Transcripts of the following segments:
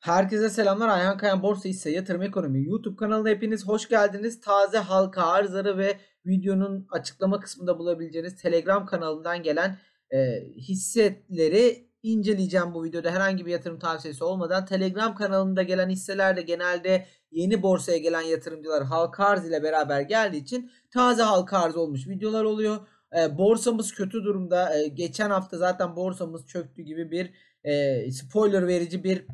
Herkese selamlar. Ayhan Kayan Borsa Hisse Yatırım Ekonomi YouTube kanalına hepiniz hoş geldiniz. Taze halka arzları ve videonun açıklama kısmında bulabileceğiniz Telegram kanalından gelen e, hisseleri inceleyeceğim bu videoda. Herhangi bir yatırım tavsiyesi olmadan Telegram kanalında gelen hisselerde genelde yeni borsaya gelen yatırımcılar halka arz ile beraber geldiği için taze halka arz olmuş videolar oluyor. E, borsamız kötü durumda. E, geçen hafta zaten borsamız çöktü gibi bir e, spoiler verici bir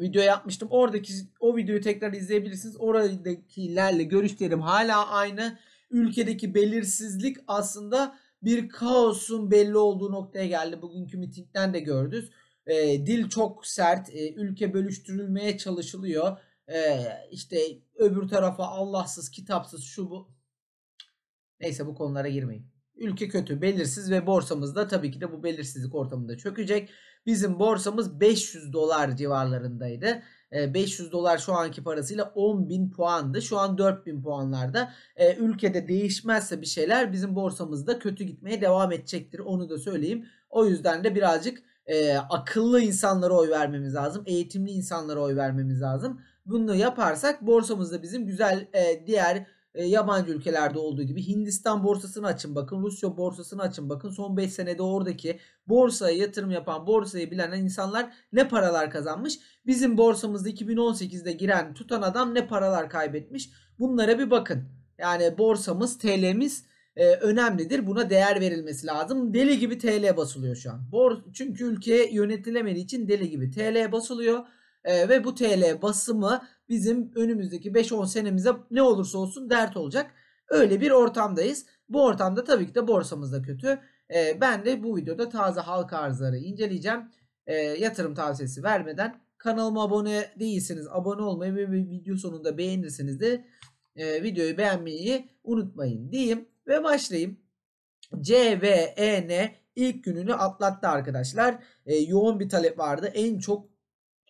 video yapmıştım. Oradaki o videoyu tekrar izleyebilirsiniz. Oradakilerle görüşlerim hala aynı. Ülkedeki belirsizlik aslında bir kaosun belli olduğu noktaya geldi. Bugünkü mitingden de gördük. E, dil çok sert. E, ülke bölüştürülmeye çalışılıyor. E, işte öbür tarafa Allahsız, kitapsız şu bu. Neyse bu konulara girmeyin. Ülke kötü, belirsiz ve borsamızda tabii ki de bu belirsizlik ortamında çökecek. Bizim borsamız 500 dolar civarlarındaydı. 500 e, dolar şu anki parasıyla 10.000 puandı. Şu an 4.000 puanlarda. E, ülkede değişmezse bir şeyler bizim borsamızda kötü gitmeye devam edecektir. Onu da söyleyeyim. O yüzden de birazcık e, akıllı insanlara oy vermemiz lazım. Eğitimli insanlara oy vermemiz lazım. Bunu yaparsak borsamızda bizim güzel e, diğer e, yabancı ülkelerde olduğu gibi Hindistan borsasını açın bakın, Rusya borsasını açın bakın. Son 5 senede oradaki borsaya yatırım yapan, borsayı bilen insanlar ne paralar kazanmış? Bizim borsamızda 2018'de giren tutan adam ne paralar kaybetmiş? Bunlara bir bakın. Yani borsamız, TL'miz e, önemlidir. Buna değer verilmesi lazım. Deli gibi TL basılıyor şu an. Bor çünkü ülke yönetilemediği için deli gibi TL basılıyor. E, ve bu TL basımı bizim önümüzdeki 5-10 senemize ne olursa olsun dert olacak. Öyle bir ortamdayız. Bu ortamda tabii ki de borsamız da kötü. E, ben de bu videoda taze halka arzları inceleyeceğim. E, yatırım tavsiyesi vermeden kanalıma abone değilseniz Abone olmayı ve video sonunda beğenirsiniz de e, videoyu beğenmeyi unutmayın diyeyim ve başlayayım. CVEN ilk gününü atlattı arkadaşlar. E, yoğun bir talep vardı. En çok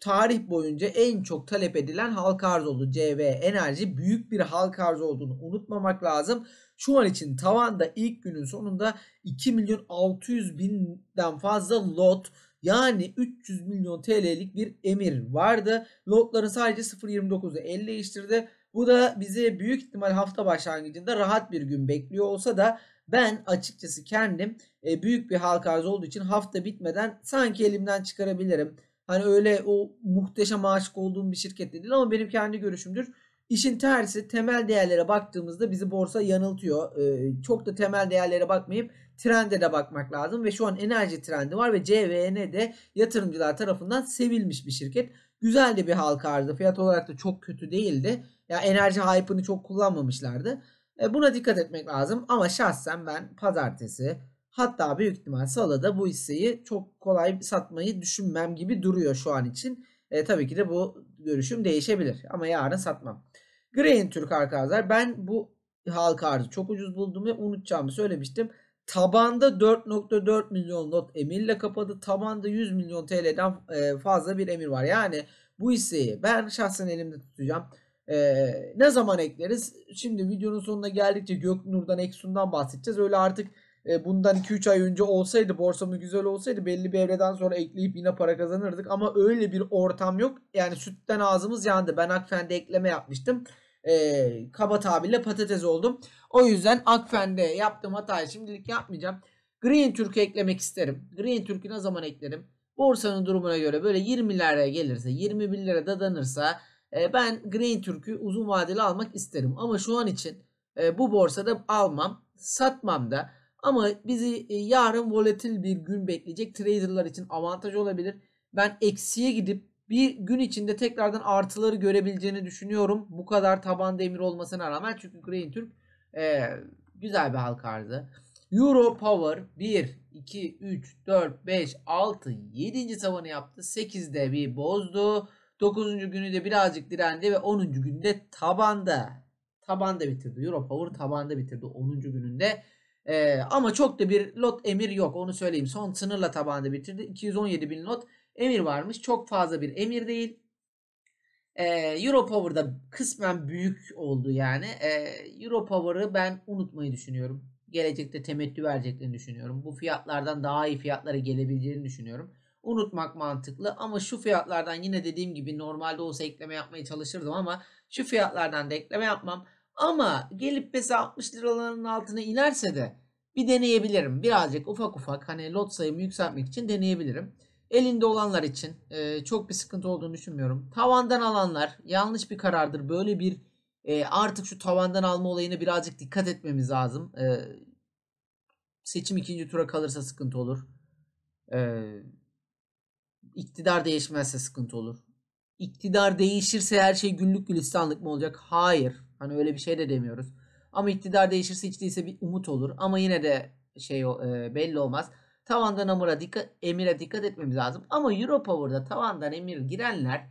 tarih boyunca en çok talep edilen halka arz oldu. CV enerji büyük bir halka arz olduğunu unutmamak lazım. Şu an için tavanda ilk günün sonunda 2 milyon 600 binden fazla lot yani 300 milyon TL'lik bir emir vardı. Lotların sadece 0.29'u el değiştirdi. Bu da bize büyük ihtimal hafta başlangıcında rahat bir gün bekliyor olsa da ben açıkçası kendim e, büyük bir halka arz olduğu için hafta bitmeden sanki elimden çıkarabilirim. Hani öyle o muhteşem aşık olduğum bir şirket değil ama benim kendi görüşümdür. İşin tersi temel değerlere baktığımızda bizi borsa yanıltıyor. Ee, çok da temel değerlere bakmayıp trende de bakmak lazım ve şu an enerji trendi var ve CVN de yatırımcılar tarafından sevilmiş bir şirket. Güzel de bir halka arzı. Fiyat olarak da çok kötü değildi. Ya yani enerji hype'ını çok kullanmamışlardı. E, buna dikkat etmek lazım ama şahsen ben pazartesi Hatta büyük ihtimal Salah'da bu hisseyi çok kolay satmayı düşünmem gibi duruyor şu an için. E, tabii ki de bu görüşüm değişebilir ama yarın satmam. Green Türk arkadaşlar ben bu halka arzı çok ucuz buldum ve unutacağımı söylemiştim. Tabanda 4.4 milyon not emirle kapadı. Tabanda 100 milyon TL'den e, fazla bir emir var. Yani bu hisseyi ben şahsen elimde tutacağım. Ee, ne zaman ekleriz? Şimdi videonun sonuna geldikçe Göknur'dan, Eksun'dan bahsedeceğiz. Öyle artık e, bundan 2-3 ay önce olsaydı borsamız güzel olsaydı belli bir evreden sonra ekleyip yine para kazanırdık. Ama öyle bir ortam yok. Yani sütten ağzımız yandı. Ben Akfen'de ekleme yapmıştım. E, kaba tabirle patates oldum. O yüzden Akfen'de yaptığım hatayı şimdilik yapmayacağım. Green Türk'ü eklemek isterim. Green Türk'ü ne zaman eklerim? Borsanın durumuna göre böyle 20 liraya gelirse 21 lira dadanırsa e, ben Green Türk'ü uzun vadeli almak isterim. Ama şu an için e, bu borsada almam satmam da ama bizi e, yarın volatil bir gün bekleyecek. Traderlar için avantaj olabilir. Ben eksiye gidip bir gün içinde tekrardan artıları görebileceğini düşünüyorum. Bu kadar taban demir olmasına rağmen. Çünkü Green Türk e, güzel bir halk arzı. Euro Power 1, 2, 3, 4, 5, 6, 7. tavanı yaptı. 8'de bir bozdu. 9. günü de birazcık direndi ve 10. günde tabanda. Tabanda bitirdi. Euro Power tabanda bitirdi 10. gününde. Ee, ama çok da bir lot emir yok onu söyleyeyim. Son sınırla tabanda bitirdi. 217 bin lot emir varmış. Çok fazla bir emir değil. Ee, Europower da kısmen büyük oldu yani. Ee, Europower'ı ben unutmayı düşünüyorum. Gelecekte temettü vereceklerini düşünüyorum. Bu fiyatlardan daha iyi fiyatlara gelebileceğini düşünüyorum. Unutmak mantıklı ama şu fiyatlardan yine dediğim gibi normalde olsa ekleme yapmaya çalışırdım ama şu fiyatlardan da ekleme yapmam. Ama gelip mesela 60 liraların altına inerse de bir deneyebilirim. Birazcık ufak ufak hani lot sayımı yükseltmek için deneyebilirim. Elinde olanlar için e, çok bir sıkıntı olduğunu düşünmüyorum. Tavandan alanlar yanlış bir karardır. Böyle bir e, artık şu tavandan alma olayına birazcık dikkat etmemiz lazım. E, seçim ikinci tura kalırsa sıkıntı olur. E, iktidar değişmezse sıkıntı olur. İktidar değişirse her şey günlük gülistanlık mı olacak? Hayır. Hani öyle bir şey de demiyoruz. Ama iktidar değişirse hiç değilse bir umut olur. Ama yine de şey e, belli olmaz. Tavandan amura dikkat, emire dikkat etmemiz lazım. Ama Europower'da tavandan emir girenler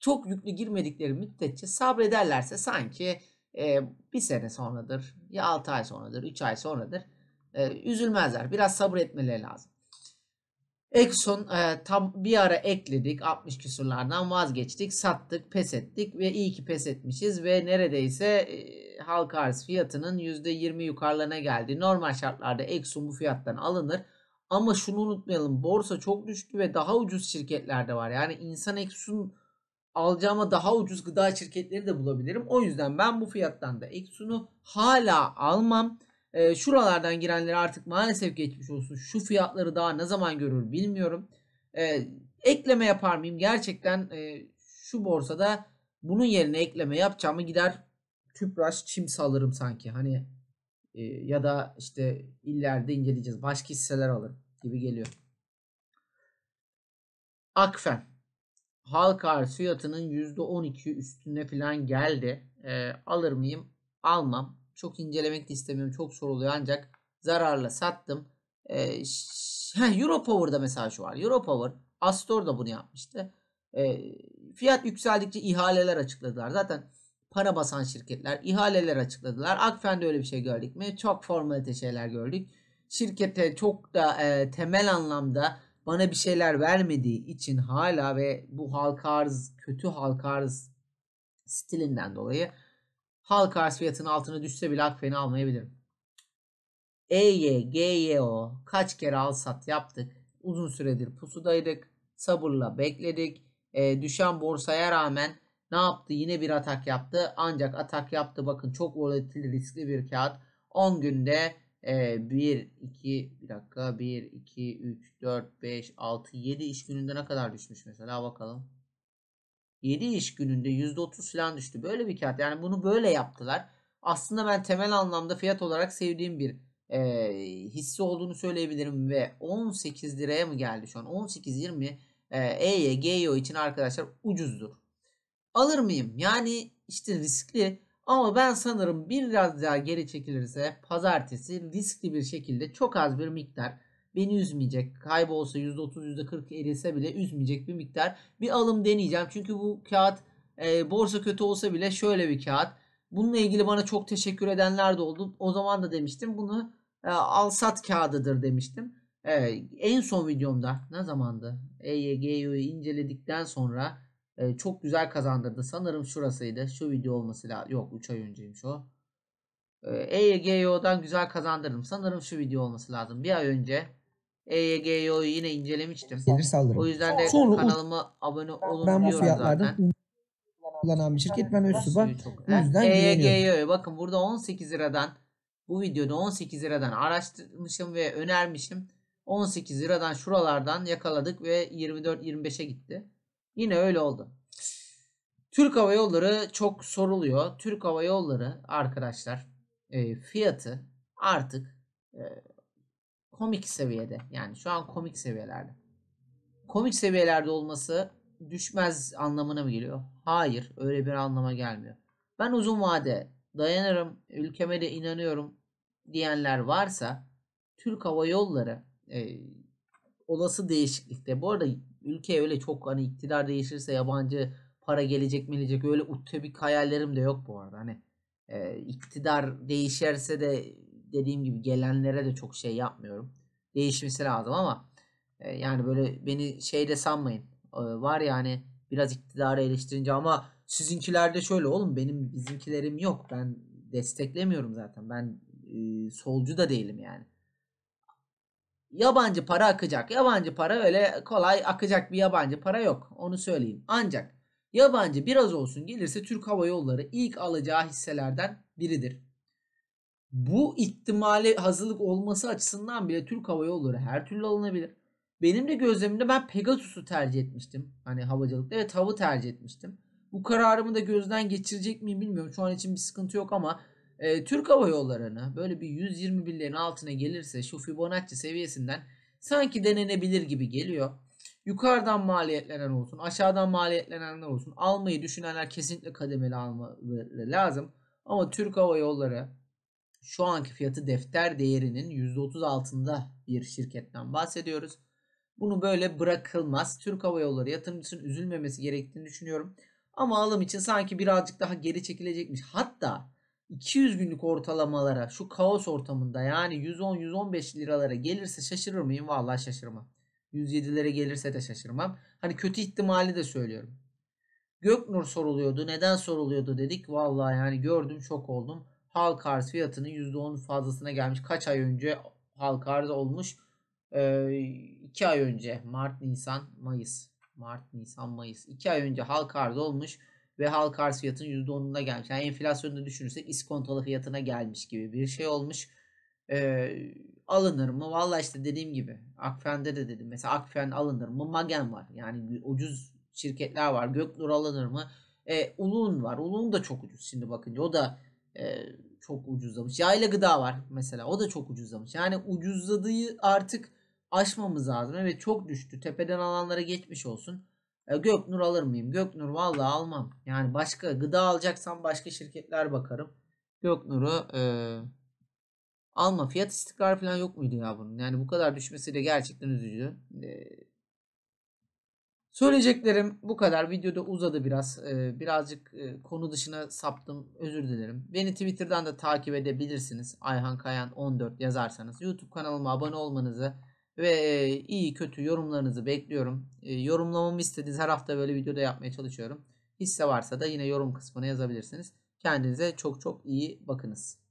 çok yüklü girmedikleri müddetçe sabrederlerse sanki e, bir sene sonradır ya 6 ay sonradır 3 ay sonradır e, üzülmezler. Biraz sabır etmeleri lazım. Exxon e, tam bir ara ekledik 60 küsurlardan vazgeçtik sattık pes ettik ve iyi ki pes etmişiz ve neredeyse e, halka arz fiyatının %20 yukarılarına geldi. Normal şartlarda Exxon bu fiyattan alınır ama şunu unutmayalım borsa çok düştü ve daha ucuz şirketler de var. Yani insan Exxon alacağıma daha ucuz gıda şirketleri de bulabilirim. O yüzden ben bu fiyattan da Exxon'u hala almam. E, şuralardan girenleri artık maalesef geçmiş olsun. Şu fiyatları daha ne zaman görür bilmiyorum. E, ekleme yapar mıyım? Gerçekten e, şu borsada bunun yerine ekleme yapacağımı gider tüpraş çim alırım sanki. Hani e, ya da işte illerde inceleyeceğiz. Başka hisseler alırım gibi geliyor. Akfen halka arz fiyatının %12 üstüne falan geldi. E, alır mıyım? Almam. Çok incelemek de istemiyorum. Çok soruluyor ancak zararla sattım. E, Europower'da mesela şu var. Europower Astor da bunu yapmıştı. E, fiyat yükseldikçe ihaleler açıkladılar. Zaten para basan şirketler ihaleler açıkladılar. Akfen'de öyle bir şey gördük mi? Çok formalite şeyler gördük. Şirkete çok da e, temel anlamda bana bir şeyler vermediği için hala ve bu halka arz, kötü halka arz stilinden dolayı Halk arz fiyatının altına düşse bile Akfen'i almayabilirim. EY, GYO kaç kere al sat yaptık. Uzun süredir pusudaydık. Sabırla bekledik. E, düşen borsaya rağmen ne yaptı? Yine bir atak yaptı. Ancak atak yaptı. Bakın çok volatil riskli bir kağıt. 10 günde e, 1, 2, bir dakika 1, 2, 3, 4, 5, 6, 7 iş gününde ne kadar düşmüş mesela bakalım. 7 iş gününde %30 falan düştü. Böyle bir kağıt. Yani bunu böyle yaptılar. Aslında ben temel anlamda fiyat olarak sevdiğim bir e, hisse olduğunu söyleyebilirim ve 18 liraya mı geldi şu an? 18-20 e, EY, GEO için arkadaşlar ucuzdur. Alır mıyım? Yani işte riskli ama ben sanırım biraz daha geri çekilirse pazartesi riskli bir şekilde çok az bir miktar beni üzmeyecek. Kaybolsa %30, %40 erilse bile üzmeyecek bir miktar. Bir alım deneyeceğim. Çünkü bu kağıt e, borsa kötü olsa bile şöyle bir kağıt. Bununla ilgili bana çok teşekkür edenler de oldu. O zaman da demiştim bunu e, al sat kağıdıdır demiştim. E, en son videomda ne zamandı? EYG'yi inceledikten sonra e, çok güzel kazandırdı. Sanırım şurasıydı. Şu video olması lazım. Yok 3 ay önceymiş o. EYGO'dan e, güzel kazandırdım. Sanırım şu video olması lazım. Bir ay önce EYGO'yu yine incelemiştim. Gelir saldırı. O yüzden de Sonra kanalıma o, abone olun ben diyorum zaten. Kullanan bir şirket ben Özsuba. O yüzden EYGO'yu e bakın burada 18 liradan bu videoda 18 liradan araştırmışım ve önermişim. 18 liradan şuralardan yakaladık ve 24-25'e gitti. Yine öyle oldu. Türk Hava Yolları çok soruluyor. Türk Hava Yolları arkadaşlar e, fiyatı artık e, komik seviyede. Yani şu an komik seviyelerde. Komik seviyelerde olması düşmez anlamına mı geliyor? Hayır, öyle bir anlama gelmiyor. Ben uzun vade dayanırım, ülkeme de inanıyorum diyenler varsa Türk Hava Yolları e, olası değişiklikte. Bu arada ülke öyle çok hani iktidar değişirse yabancı para gelecek mi gelecek öyle utopik hayallerim de yok bu arada. Hani e, iktidar değişirse de dediğim gibi gelenlere de çok şey yapmıyorum. Değişmesi lazım ama e, yani böyle beni şeyde sanmayın. E, var yani ya hani biraz iktidarı eleştirince ama sizinkilerde şöyle oğlum benim bizimkilerim yok. Ben desteklemiyorum zaten. Ben e, solcu da değilim yani. Yabancı para akacak. Yabancı para öyle kolay akacak bir yabancı para yok. Onu söyleyeyim. Ancak yabancı biraz olsun gelirse Türk Hava Yolları ilk alacağı hisselerden biridir bu ihtimale hazırlık olması açısından bile Türk Hava Yolları her türlü alınabilir. Benim de gözlemimde ben Pegasus'u tercih etmiştim. Hani havacılıkta ve TAV'ı tercih etmiştim. Bu kararımı da gözden geçirecek miyim bilmiyorum. Şu an için bir sıkıntı yok ama e, Türk Hava Yolları'nı böyle bir 120 binlerin altına gelirse şu Fibonacci seviyesinden sanki denenebilir gibi geliyor. Yukarıdan maliyetlenen olsun, aşağıdan maliyetlenenler olsun. Almayı düşünenler kesinlikle kademeli almaları lazım. Ama Türk Hava Yolları şu anki fiyatı defter değerinin %30 altında bir şirketten bahsediyoruz. Bunu böyle bırakılmaz. Türk Hava Yolları yatırımcısının üzülmemesi gerektiğini düşünüyorum. Ama alım için sanki birazcık daha geri çekilecekmiş. Hatta 200 günlük ortalamalara şu kaos ortamında yani 110-115 liralara gelirse şaşırır mıyım? Vallahi şaşırmam. 107'lere gelirse de şaşırmam. Hani kötü ihtimali de söylüyorum. Göknur soruluyordu. Neden soruluyordu dedik. Vallahi yani gördüm çok oldum halka arz fiyatının %10 fazlasına gelmiş. Kaç ay önce halka arz olmuş? 2 ee, ay önce Mart, Nisan, Mayıs. Mart, Nisan, Mayıs. 2 ay önce halka arz olmuş ve halka arz fiyatının %10'una gelmiş. Yani enflasyonu düşünürsek iskontalı fiyatına gelmiş gibi bir şey olmuş. Ee, alınır mı? Valla işte dediğim gibi Akfen'de de dedim. Mesela Akfen alınır mı? Magen var. Yani ucuz şirketler var. Göknur alınır mı? E, Ulun var. Ulun da çok ucuz şimdi bakınca. O da e, çok ucuzlamış. Yayla gıda var mesela o da çok ucuzlamış. Yani ucuzladığı artık aşmamız lazım. Evet çok düştü. Tepeden alanlara geçmiş olsun. E, Göknur alır mıyım? Göknur vallahi almam. Yani başka gıda alacaksam başka şirketler bakarım. Göknur'u e, alma. Fiyat istikrar falan yok muydu ya bunun? Yani bu kadar düşmesiyle gerçekten üzücü. E, Söyleyeceklerim bu kadar. Videoda uzadı biraz. Ee, birazcık e, konu dışına saptım. Özür dilerim. Beni Twitter'dan da takip edebilirsiniz. Ayhan Kayan 14 yazarsanız. YouTube kanalıma abone olmanızı ve e, iyi kötü yorumlarınızı bekliyorum. E, yorumlamamı istediğiniz her hafta böyle videoda yapmaya çalışıyorum. Hisse varsa da yine yorum kısmına yazabilirsiniz. Kendinize çok çok iyi bakınız.